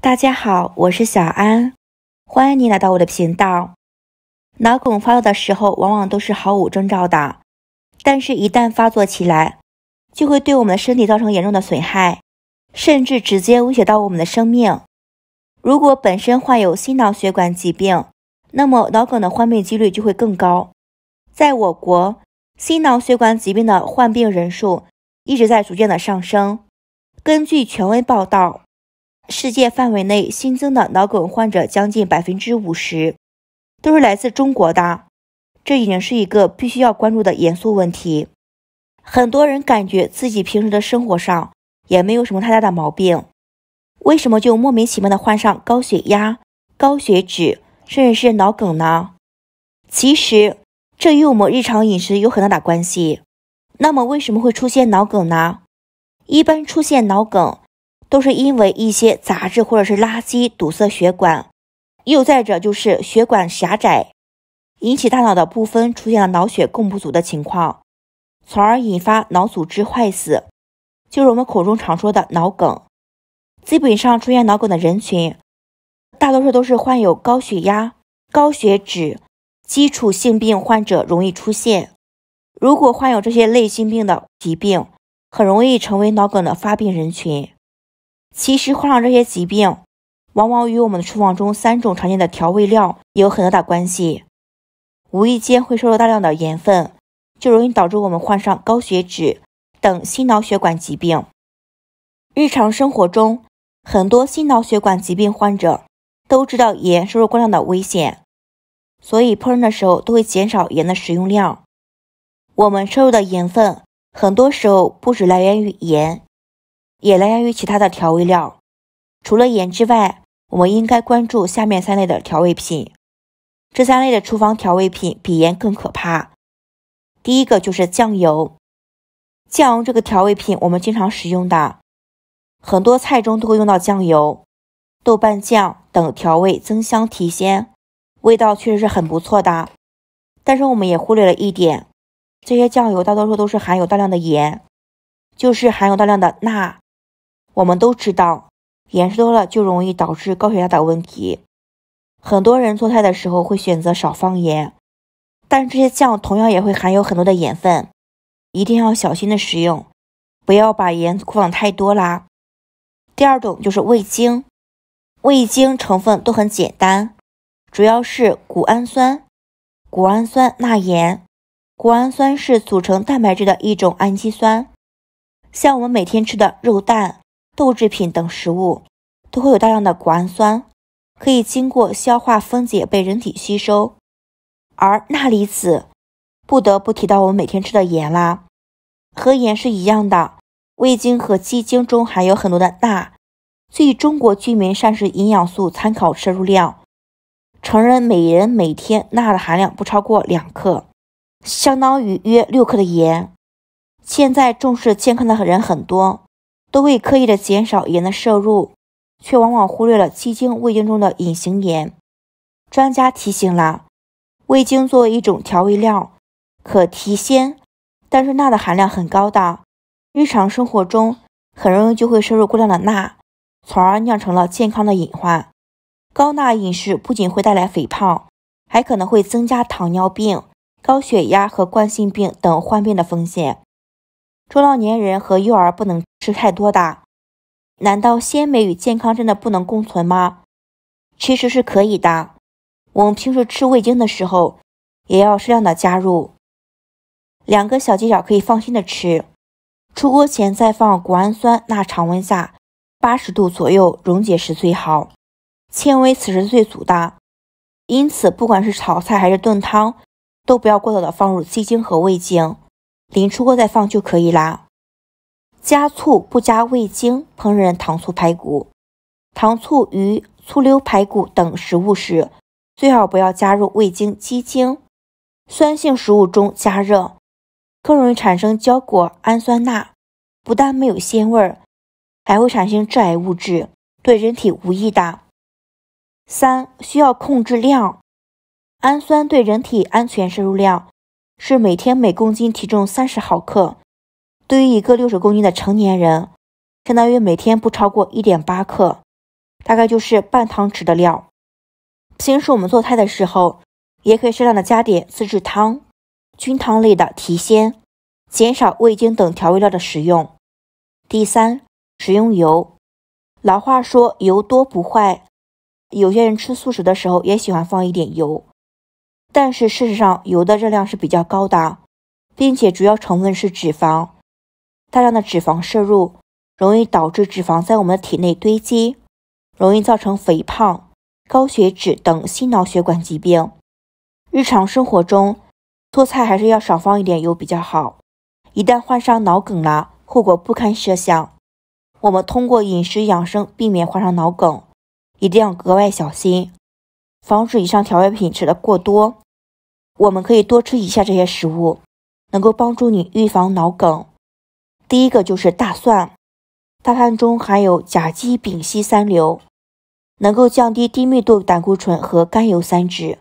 大家好，我是小安，欢迎您来到我的频道。脑梗发作的时候，往往都是毫无征兆的，但是，一旦发作起来，就会对我们的身体造成严重的损害，甚至直接威胁到我们的生命。如果本身患有心脑血管疾病，那么脑梗的患病几率就会更高。在我国，心脑血管疾病的患病人数一直在逐渐的上升。根据权威报道。世界范围内新增的脑梗患者将近百分之五十都是来自中国的，这已经是一个必须要关注的严肃问题。很多人感觉自己平时的生活上也没有什么太大的毛病，为什么就莫名其妙的患上高血压、高血脂，甚至是脑梗呢？其实这与我们日常饮食有很大的关系。那么为什么会出现脑梗呢？一般出现脑梗。都是因为一些杂质或者是垃圾堵塞血管，又再者就是血管狭窄，引起大脑的部分出现了脑血供不足的情况，从而引发脑组织坏死，就是我们口中常说的脑梗。基本上出现脑梗的人群，大多数都是患有高血压、高血脂基础性病患者容易出现。如果患有这些类心病的疾病，很容易成为脑梗的发病人群。其实，患上这些疾病，往往与我们的厨房中三种常见的调味料有很大的关系。无意间会摄入大量的盐分，就容易导致我们患上高血脂等心脑血管疾病。日常生活中，很多心脑血管疾病患者都知道盐摄入过量的危险，所以烹饪的时候都会减少盐的使用量。我们摄入的盐分，很多时候不止来源于盐。也来源于其他的调味料，除了盐之外，我们应该关注下面三类的调味品。这三类的厨房调味品比盐更可怕。第一个就是酱油，酱油这个调味品我们经常使用的，很多菜中都会用到酱油、豆瓣酱等调味，增香提鲜，味道确实是很不错的。但是我们也忽略了一点，这些酱油大多数都是含有大量的盐，就是含有大量的钠。我们都知道，盐吃多了就容易导致高血压的问题。很多人做菜的时候会选择少放盐，但是这些酱同样也会含有很多的盐分，一定要小心的食用，不要把盐放太多啦。第二种就是味精，味精成分都很简单，主要是谷氨酸、谷氨酸钠盐。谷氨酸是组成蛋白质的一种氨基酸，像我们每天吃的肉蛋。豆制品等食物都会有大量的谷氨酸，可以经过消化分解被人体吸收。而钠离子，不得不提到我们每天吃的盐啦。和盐是一样的，味精和鸡精中含有很多的钠。所以，中国居民膳食营养素参考摄入量，成人每人每天钠的含量不超过两克，相当于约六克的盐。现在重视健康的人很多。都会刻意的减少盐的摄入，却往往忽略了鸡精、味精中的隐形盐。专家提醒了，味精作为一种调味料，可提鲜，但是钠的含量很高的，日常生活中很容易就会摄入过量的钠，从而酿成了健康的隐患。高钠饮食不仅会带来肥胖，还可能会增加糖尿病、高血压和冠心病等患病的风险。中老年人和幼儿不能。吃太多的？难道鲜美与健康真的不能共存吗？其实是可以的。我们平时吃味精的时候，也要适量的加入。两个小技巧可以放心的吃：出锅前再放谷氨酸钠，常温下八十度左右溶解时最好，纤维此时最足的。因此，不管是炒菜还是炖汤，都不要过早的放入鸡精和味精，临出锅再放就可以啦。加醋不加味精，烹饪糖醋排骨、糖醋鱼、醋溜排骨等食物时，最好不要加入味精、鸡精。酸性食物中加热，更容易产生焦果氨酸钠，不但没有鲜味，还会产生致癌物质，对人体无益的。三、需要控制量，氨酸对人体安全摄入量是每天每公斤体重三十毫克。对于一个六十公斤的成年人，相当于每天不超过一点八克，大概就是半汤匙的量。平时我们做菜的时候，也可以适量的加点自制汤、菌汤类的提鲜，减少味精等调味料的使用。第三，食用油。老话说油多不坏，有些人吃素食的时候也喜欢放一点油，但是事实上油的热量是比较高的，并且主要成分是脂肪。大量的脂肪摄入容易导致脂肪在我们的体内堆积，容易造成肥胖、高血脂等心脑血管疾病。日常生活中，做菜还是要少放一点油比较好。一旦患上脑梗了，后果不堪设想。我们通过饮食养生，避免患上脑梗，一定要格外小心，防止以上调味品吃的过多。我们可以多吃以下这些食物，能够帮助你预防脑梗。第一个就是大蒜，大蒜中含有甲基丙烯三硫，能够降低低密度胆固醇和甘油三酯，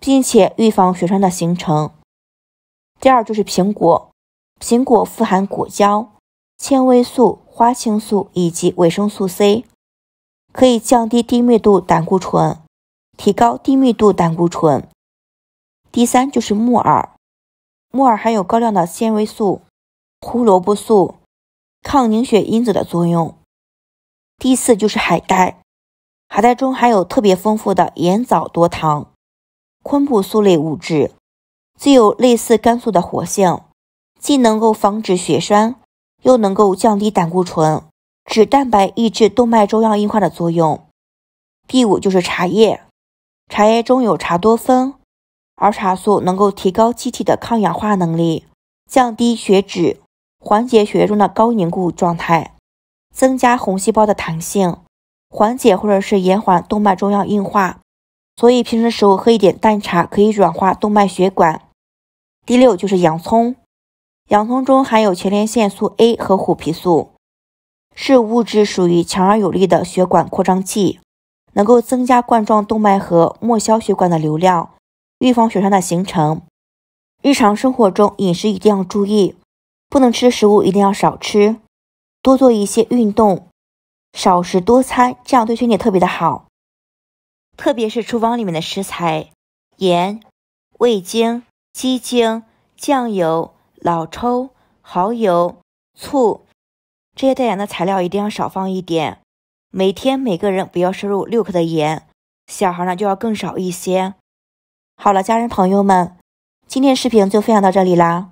并且预防血栓的形成。第二就是苹果，苹果富含果胶、纤维素、花青素以及维生素 C，可以降低低密度胆固醇，提高低密度胆固醇。第三就是木耳，木耳含有高量的纤维素。胡萝卜素抗凝血因子的作用。第四就是海带，海带中含有特别丰富的盐藻多糖、昆布素类物质，具有类似肝素的活性，既能够防止血栓，又能够降低胆固醇、脂蛋白，抑制动脉粥样硬化的作用。第五就是茶叶，茶叶中有茶多酚，而茶素能够提高机体的抗氧化能力，降低血脂。缓解血液中的高凝固状态，增加红细胞的弹性，缓解或者是延缓动脉粥样硬化。所以平时时候喝一点淡茶可以软化动脉血管。第六就是洋葱，洋葱中含有前列腺素 A 和虎皮素，是物质属于强而有力的血管扩张剂，能够增加冠状动脉和末梢血管的流量，预防血栓的形成。日常生活中饮食一定要注意。不能吃的食物一定要少吃，多做一些运动，少食多餐，这样对身体特别的好。特别是厨房里面的食材，盐、味精、鸡精、酱油、老抽、蚝油、醋这些带盐的材料一定要少放一点。每天每个人不要摄入六克的盐，小孩呢就要更少一些。好了，家人朋友们，今天视频就分享到这里啦。